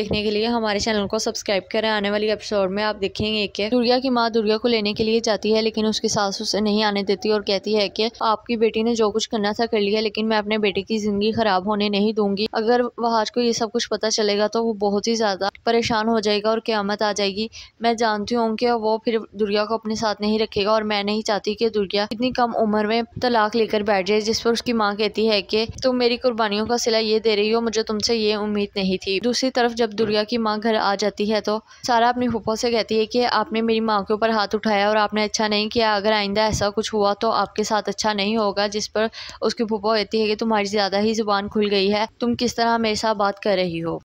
देखने के लिए हमारे चैनल को सब्सक्राइब करें आने वाली एपिसोड में आप देखेंगे कि दुर्गा की माँ दुर्गा को लेने के लिए जाती है लेकिन उसकी सास उसे नहीं आने देती और कहती है कि आपकी बेटी ने जो कुछ करना था कर लिया लेकिन मैं अपने बेटे की जिंदगी खराब होने नहीं दूंगी अगर वह आज को ये सब कुछ पता चलेगा तो वो बहुत ही ज्यादा परेशान हो जाएगा और क्यामत आ जाएगी मैं जानती हूँ कि वो फिर दुर्गा को अपने साथ नहीं रखेगा और मैं नहीं चाहती कि दुर्गा इतनी कम उम्र में तलाक लेकर बैठ जाए जिस पर उसकी माँ कहती है कि तुम मेरी कुर्बानियों का सिला ये दे रही हो मुझे तुमसे ये उम्मीद नहीं थी दूसरी तरफ जब दुर्गा की माँ घर आ जाती है तो सारा अपनी फूफो से कहती है कि आपने मेरी माँ के ऊपर हाथ उठाया और आपने अच्छा नहीं किया अगर आइंदा ऐसा कुछ हुआ तो आपके साथ अच्छा नहीं होगा जिस पर उसकी फूफो कहती है कि तुम्हारी ज़्यादा ही ज़ुबान खुल गई है तुम किस तरह मेरे साथ बात कर रही हो